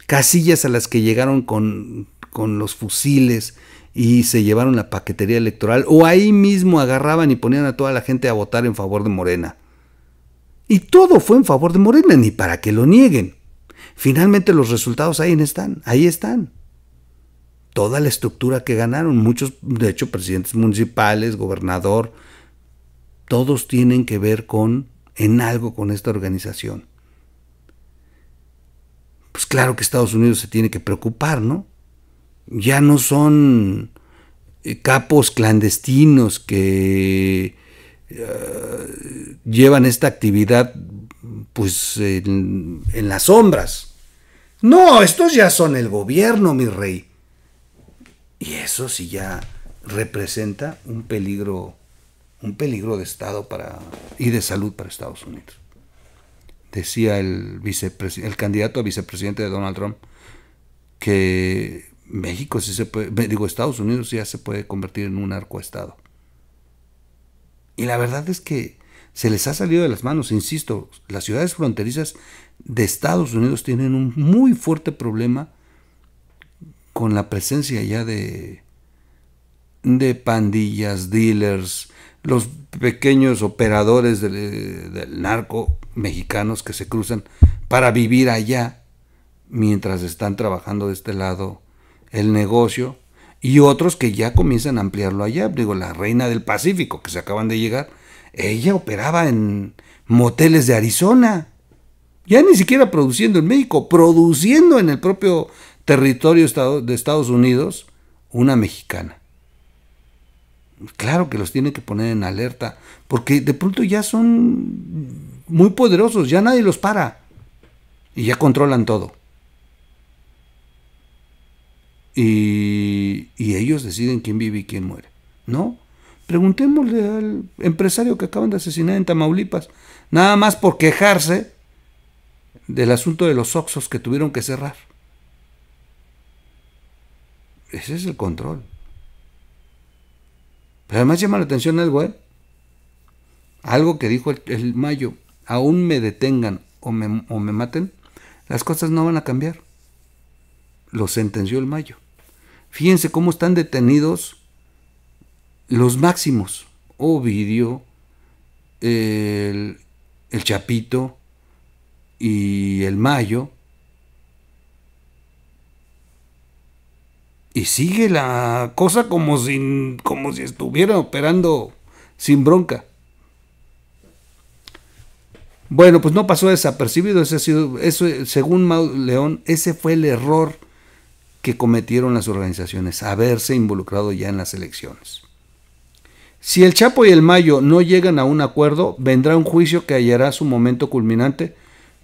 casillas a las que llegaron con, los fusiles y se llevaron la paquetería electoral, o ahí mismo agarraban y ponían a toda la gente a votar en favor de Morena. Y todo fue en favor de Morena, ni para que lo nieguen. Finalmente los resultados ahí están, ahí están. Toda la estructura que ganaron, muchos, de hecho, presidentes municipales, gobernador, todos tienen que ver con, en algo con esta organización pues claro que Estados Unidos se tiene que preocupar, ¿no? Ya no son eh, capos clandestinos que eh, llevan esta actividad pues en, en las sombras. No, estos ya son el gobierno, mi rey. Y eso sí ya representa un peligro, un peligro de Estado para, y de salud para Estados Unidos decía el, el candidato a vicepresidente de Donald Trump, que México sí se puede, digo, Estados Unidos ya se puede convertir en un narcoestado. Y la verdad es que se les ha salido de las manos, insisto, las ciudades fronterizas de Estados Unidos tienen un muy fuerte problema con la presencia ya de, de pandillas, dealers, los pequeños operadores del narco mexicanos que se cruzan para vivir allá mientras están trabajando de este lado el negocio y otros que ya comienzan a ampliarlo allá. Digo, la reina del Pacífico que se acaban de llegar, ella operaba en moteles de Arizona, ya ni siquiera produciendo en México, produciendo en el propio territorio de Estados Unidos una mexicana. Claro que los tiene que poner en alerta, porque de pronto ya son muy poderosos, ya nadie los para. Y ya controlan todo. Y, y ellos deciden quién vive y quién muere. ¿No? Preguntémosle al empresario que acaban de asesinar en Tamaulipas, nada más por quejarse del asunto de los oxos que tuvieron que cerrar. Ese es el control. Pero además llama la atención algo, ¿eh? Algo que dijo el Mayo aún me detengan o me, o me maten, las cosas no van a cambiar. Lo sentenció el Mayo. Fíjense cómo están detenidos los máximos. Ovidio, el, el Chapito y el Mayo. Y sigue la cosa como como si estuviera operando sin bronca. Bueno, pues no pasó desapercibido, ese sido, eso, según Mau León, ese fue el error que cometieron las organizaciones, haberse involucrado ya en las elecciones. Si el Chapo y el Mayo no llegan a un acuerdo, vendrá un juicio que hallará su momento culminante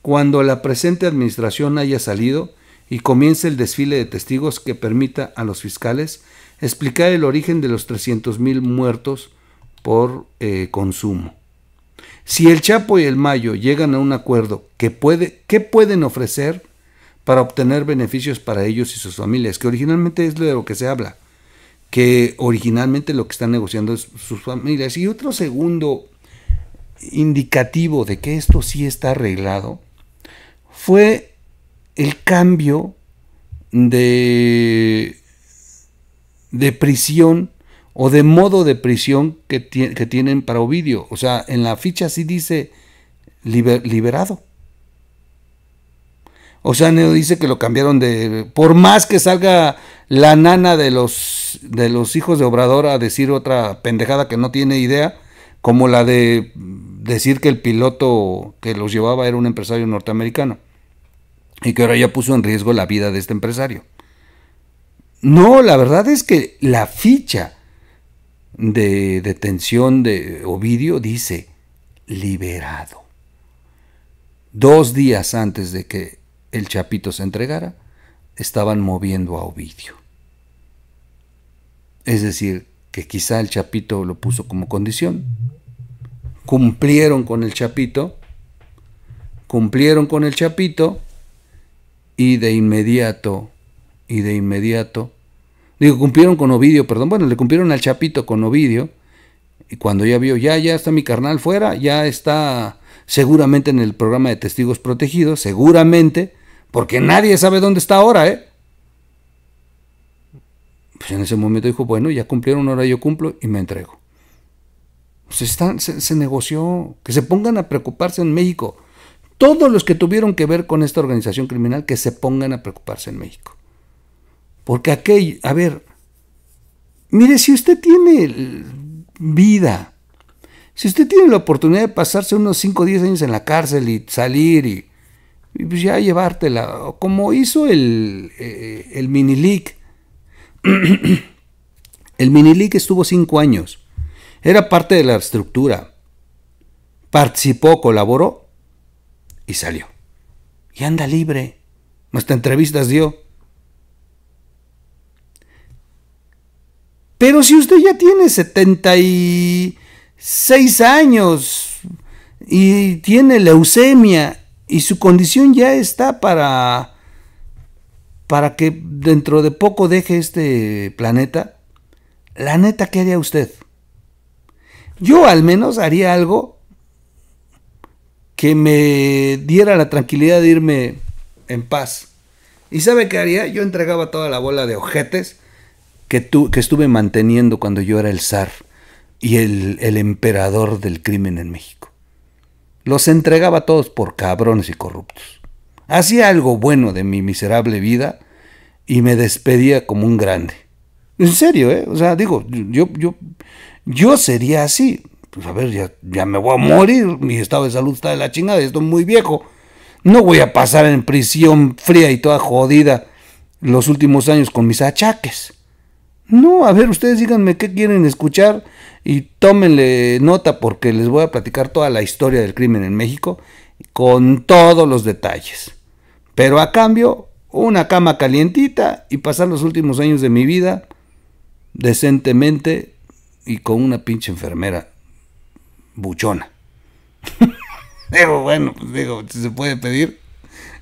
cuando la presente administración haya salido y comience el desfile de testigos que permita a los fiscales explicar el origen de los 300.000 muertos por eh, consumo. Si el Chapo y el Mayo llegan a un acuerdo, qué puede, ¿qué pueden ofrecer para obtener beneficios para ellos y sus familias? Que originalmente es de lo que se habla, que originalmente lo que están negociando es sus familias. Y otro segundo indicativo de que esto sí está arreglado fue el cambio de, de prisión o de modo de prisión que, tienen para Ovidio. O sea, en la ficha sí dice liberado. O sea, no dice que lo cambiaron de. Por más que salga la nana de los, de los hijos de Obrador a decir otra pendejada que no tiene idea, como la de decir que el piloto que los llevaba era un empresario norteamericano y que ahora ya puso en riesgo la vida de este empresario. No, la verdad es que la ficha de detención de Ovidio dice, liberado. Dos días antes de que el Chapito se entregara, estaban moviendo a Ovidio. Es decir, que quizá el Chapito lo puso como condición. Cumplieron con el Chapito, cumplieron con el Chapito y de inmediato, y de inmediato Digo, cumplieron con Ovidio, perdón. Bueno, le cumplieron al Chapito con Ovidio. Y cuando ya vio, ya, ya está mi carnal fuera, ya está seguramente en el programa de testigos protegidos, seguramente, porque nadie sabe dónde está ahora, ¿eh? Pues en ese momento dijo, bueno, ya cumplieron, ahora yo cumplo y me entrego. están, se negoció, que se pongan a preocuparse en México. Todos los que tuvieron que ver con esta organización criminal, que se pongan a preocuparse en México. Porque aquel, a ver, mire, si usted tiene vida, si usted tiene la oportunidad de pasarse unos 5 o 10 años en la cárcel y salir y, pues ya llevártela, como hizo el, eh, el Minilic. [CLEARS THROAT] el Minilic estuvo 5 años, era parte de la estructura, participó, colaboró y salió. Y anda libre. Hasta entrevistas dio. Pero si usted ya tiene 76 años y tiene leucemia y su condición ya está para para que dentro de poco deje este planeta, la neta, ¿qué haría usted? Yo al menos haría algo que me diera la tranquilidad de irme en paz. ¿Y sabe qué haría? Yo entregaba toda la bola de ojetes que, que estuve manteniendo cuando yo era el zar y el, el emperador del crimen en México. Los entregaba a todos por cabrones y corruptos. Hacía algo bueno de mi miserable vida y me despedía como un grande. En serio, ¿eh? O sea, digo, yo, yo, yo sería así. Pues a ver, ya, ya me voy a morir, mi estado de salud está de la chingada, estoy muy viejo. No voy a pasar en prisión fría y toda jodida los últimos años con mis achaques. No, a ver, ustedes díganme qué quieren escuchar y tómenle nota porque les voy a platicar toda la historia del crimen en México con todos los detalles. Pero a cambio, una cama calientita y pasar los últimos años de mi vida decentemente y con una pinche enfermera buchona. [LAUGHS] digo, bueno, pues, digo, si se puede pedir,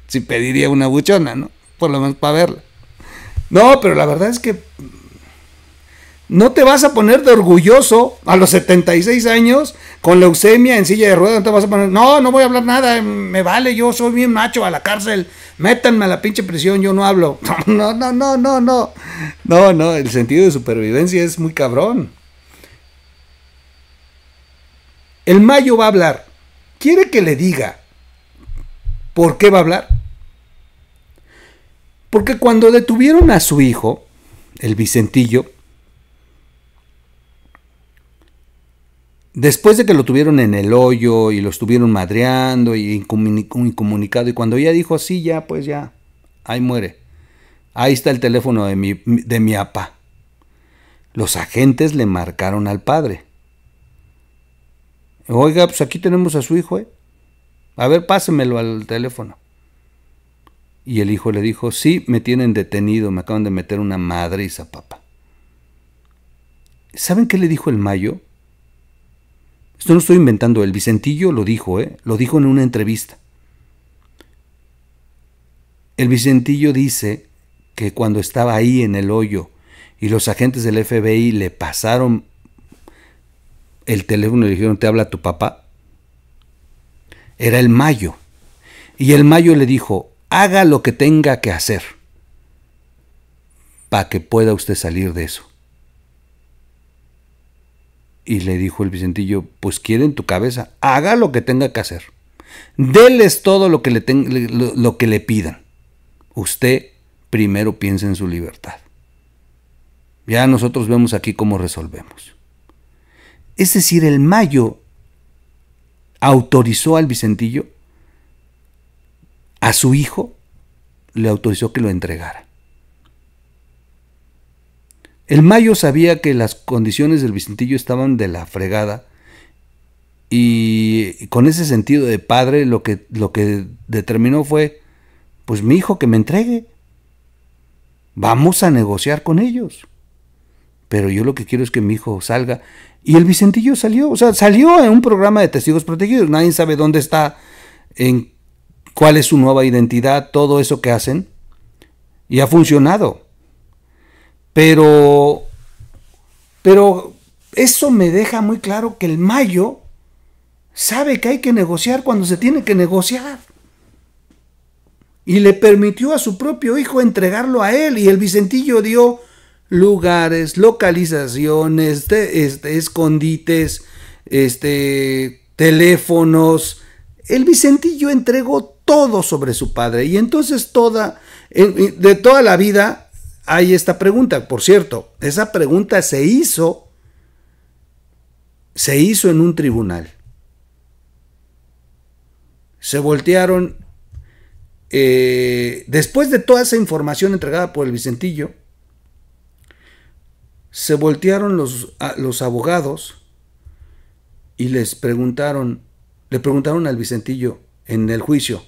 si pediría una buchona, ¿no? Por lo menos para verla. No, pero la verdad es que no te vas a poner de orgulloso a los 76 años con leucemia en silla de ruedas. No vas no, no voy a hablar nada, me vale, yo soy bien macho a la cárcel, métanme a la pinche prisión, yo no hablo. [LAUGHS] No, no, no, no, no. No, no, el sentido de supervivencia es muy cabrón. El Mayo va a hablar. ¿Quiere que le diga por qué va a hablar? Porque cuando detuvieron a su hijo, el Vicentillo, Después de que lo tuvieron en el hoyo y lo estuvieron madreando y incomunicado, y cuando ella dijo, así, ya, pues ya, ahí muere. Ahí está el teléfono de mi, de mi apa. Los agentes le marcaron al padre. Oiga, pues aquí tenemos a su hijo, ¿eh? A ver, pásemelo al teléfono. Y el hijo le dijo, sí, me tienen detenido, me acaban de meter una madre y zapapa. ¿Saben qué le dijo el Mayo? Esto no estoy inventando, el Vicentillo lo dijo, ¿eh? lo dijo en una entrevista. El Vicentillo dice que cuando estaba ahí en el hoyo y los agentes del FBI le pasaron el teléfono y le dijeron, ¿te habla tu papá? Era el Mayo. Y el Mayo le dijo, haga lo que tenga que hacer para que pueda usted salir de eso. Y le dijo el Vicentillo, pues quieren tu cabeza, haga lo que tenga que hacer. Deles todo lo que le, lo, que le pidan. Usted primero piensa en su libertad. Ya nosotros vemos aquí cómo resolvemos. Es decir, el Mayo autorizó al Vicentillo, a su hijo, le autorizó que lo entregara. El Mayo sabía que las condiciones del Vicentillo estaban de la fregada y con ese sentido de padre lo que, lo que determinó fue, pues mi hijo que me entregue, vamos a negociar con ellos. Pero yo lo que quiero es que mi hijo salga. Y el Vicentillo salió, o sea, salió en un programa de testigos protegidos, nadie sabe dónde está, en cuál es su nueva identidad, todo eso que hacen. Y ha funcionado. Pero, eso me deja muy claro que el Mayo sabe que hay que negociar cuando se tiene que negociar. Y le permitió a su propio hijo entregarlo a él. Y el Vicentillo dio lugares, localizaciones, este, escondites, este, teléfonos. El Vicentillo entregó todo sobre su padre. Y entonces toda, de toda la vida, hay esta pregunta. Por cierto, esa pregunta se hizo, se hizo en un tribunal. Se voltearon, eh, después de toda esa información entregada por el Vicentillo, se voltearon los, los abogados y les preguntaron, le preguntaron al Vicentillo en el juicio,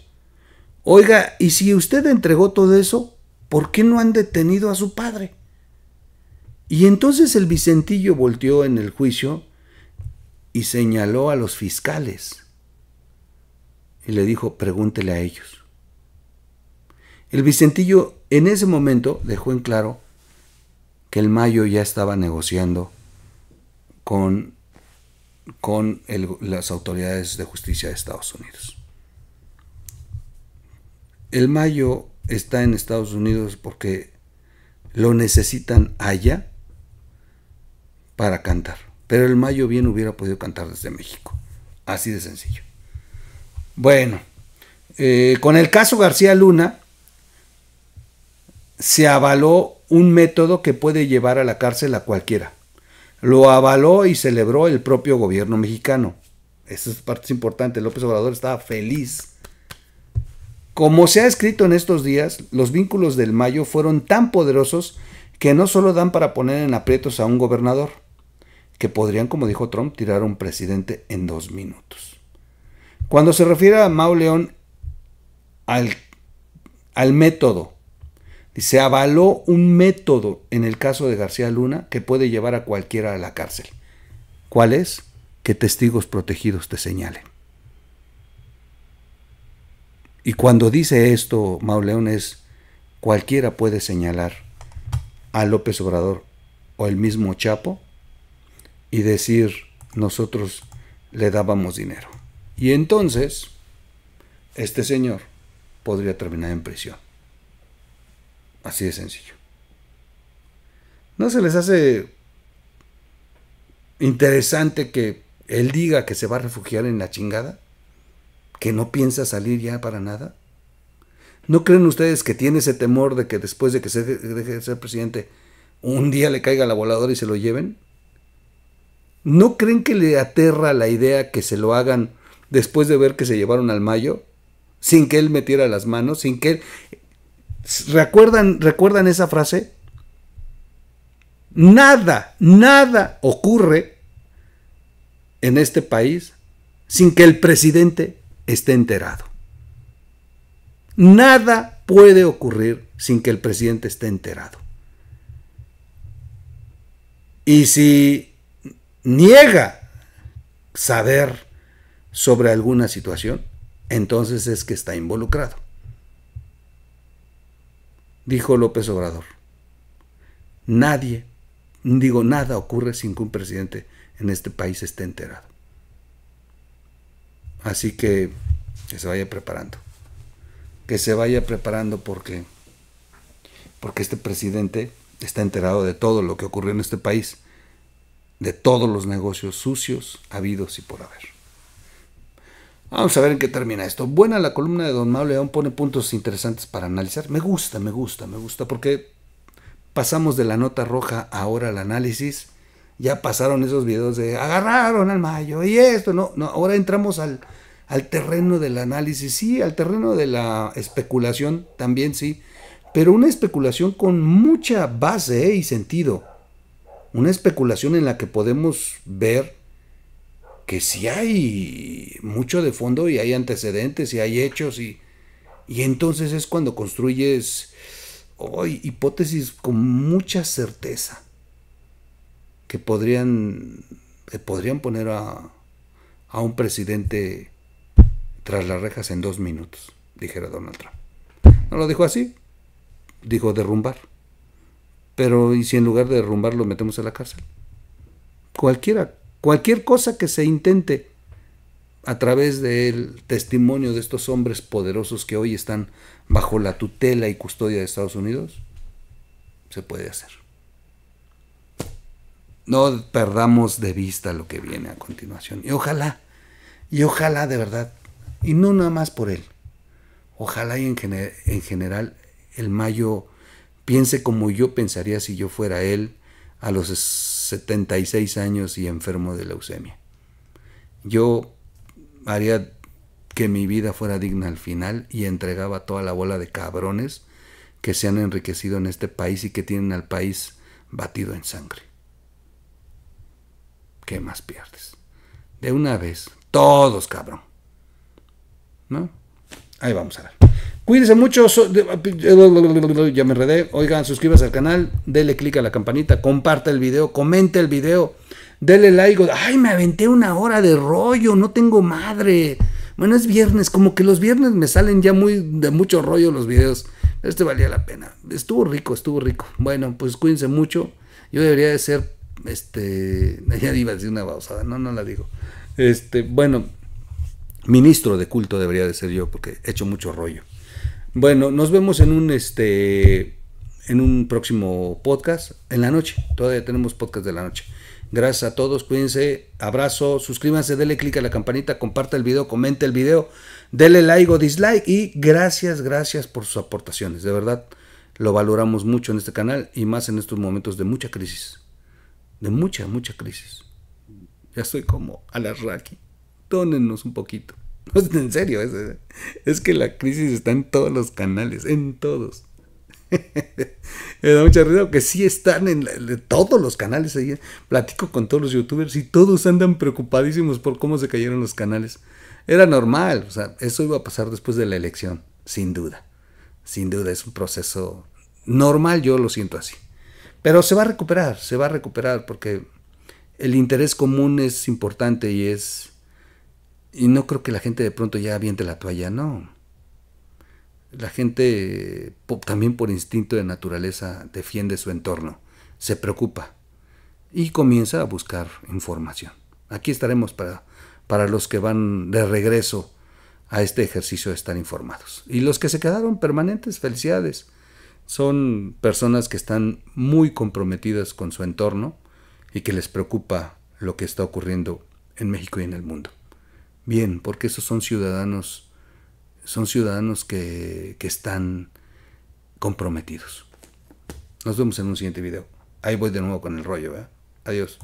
oiga, ¿y si usted entregó todo eso? ¿por qué no han detenido a su padre? Y entonces el Vicentillo volteó en el juicio y señaló a los fiscales y le dijo, pregúntele a ellos. El Vicentillo en ese momento dejó en claro que el Mayo ya estaba negociando con, con las autoridades de justicia de Estados Unidos. El Mayo está en Estados Unidos porque lo necesitan allá para cantar. Pero el mayo bien hubiera podido cantar desde México. Así de sencillo. Bueno, eh, con el caso García Luna se avaló un método que puede llevar a la cárcel a cualquiera. Lo avaló y celebró el propio gobierno mexicano. Esa es parte importante. López Obrador estaba feliz como se ha escrito en estos días, los vínculos del Mayo fueron tan poderosos que no solo dan para poner en aprietos a un gobernador, que podrían, como dijo Trump, tirar a un presidente en dos minutos. Cuando se refiere a Mao León al, al método, se avaló un método en el caso de García Luna que puede llevar a cualquiera a la cárcel. ¿Cuál es? Que testigos protegidos te señalen. Y cuando dice esto, León, es cualquiera puede señalar a López Obrador o el mismo Chapo y decir, nosotros le dábamos dinero. Y entonces, este señor podría terminar en prisión. Así de sencillo. ¿No se les hace interesante que él diga que se va a refugiar en la chingada? que no piensa salir ya para nada? ¿No creen ustedes que tiene ese temor de que después de que se deje de ser presidente, un día le caiga la voladora y se lo lleven? ¿No creen que le aterra la idea que se lo hagan después de ver que se llevaron al Mayo? Sin que él metiera las manos, sin que él... ¿Recuerdan, ¿Recuerdan esa frase? Nada, nada ocurre en este país sin que el presidente esté enterado. Nada puede ocurrir sin que el presidente esté enterado. Y si niega saber sobre alguna situación, entonces es que está involucrado. Dijo López Obrador. Nadie, digo, nada ocurre sin que un presidente en este país esté enterado. Así que que se vaya preparando. Que se vaya preparando porque, porque este presidente está enterado de todo lo que ocurrió en este país, de todos los negocios sucios habidos y por haber. Vamos a ver en qué termina esto. Buena la columna de Don Maule, aún pone puntos interesantes para analizar. Me gusta, me gusta, me gusta, porque pasamos de la nota roja ahora al análisis ya pasaron esos videos de agarraron al Mayo y esto, no, no, ahora entramos al, al terreno del análisis, sí, al terreno de la especulación también, sí, pero una especulación con mucha base eh, y sentido, una especulación en la que podemos ver que si hay mucho de fondo y hay antecedentes y hay hechos y, y entonces es cuando construyes hipótesis con mucha certeza que podrían, podrían poner a, a un presidente tras las rejas en dos minutos, dijera Donald Trump. No lo dijo así, dijo derrumbar. Pero ¿y si en lugar de derrumbar lo metemos a la cárcel? Cualquiera, cualquier cosa que se intente a través del testimonio de estos hombres poderosos que hoy están bajo la tutela y custodia de Estados Unidos, se puede hacer no perdamos de vista lo que viene a continuación. Y ojalá, y ojalá de verdad, y no nada más por él, ojalá y en, general el Mayo piense como yo pensaría si yo fuera él a los 76 años y enfermo de leucemia. Yo haría que mi vida fuera digna al final y entregaba toda la bola de cabrones que se han enriquecido en este país y que tienen al país batido en sangre. ¿qué más pierdes? De una vez, todos, cabrón. ¿No? Ahí vamos a ver. Cuídense mucho. Eh, ya me enredé. Oigan, suscríbase al canal. Dele click a la campanita. Comparte el video. Comenta el video. Dele like. Ay, me aventé una hora de rollo. No tengo madre. Bueno, es viernes. Como que los viernes me salen ya muy de mucho rollo los videos. Este valía la pena. Estuvo rico, estuvo rico. Bueno, pues cuídense mucho. Yo debería de ser este, [LAUGHS] ya iba a decir una babosada, no, no la digo. Este, bueno, ministro de culto debería de ser yo, porque he hecho mucho rollo. Bueno, nos vemos en un este en un próximo podcast en la noche. Todavía tenemos podcast de la noche. Gracias a todos, cuídense, abrazo, suscríbanse, denle click a la campanita, comparte el video, comente el video, denle like o dislike y gracias, gracias por sus aportaciones. De verdad, lo valoramos mucho en este canal y más en estos momentos de mucha crisis de mucha, mucha crisis. Ya estoy como a la raqui. Tónenos un poquito. [LAUGHS] en serio, es, que la crisis está en todos los canales, en todos. [LAUGHS] Me da mucha risa que sí están en, todos los canales. Ahí. Platico con todos los youtubers y todos andan preocupadísimos por cómo se cayeron los canales. Era normal, o sea, eso iba a pasar después de la elección, sin duda. Sin duda, es un proceso normal, yo lo siento así. Pero se va a recuperar, se va a recuperar porque el interés común es importante y es... Y no creo que la gente de pronto ya aviente la toalla, no. La gente también por instinto de naturaleza defiende su entorno, se preocupa y comienza a buscar información. Aquí estaremos para, para los que van de regreso a este ejercicio de estar informados. Y los que se quedaron permanentes, felicidades son personas que están muy comprometidas con su entorno y que les preocupa lo que está ocurriendo en México y en el mundo. Bien, porque esos son ciudadanos, son ciudadanos que, que están comprometidos. Nos vemos en un siguiente video. Ahí voy de nuevo con el rollo, ¿eh? Adiós.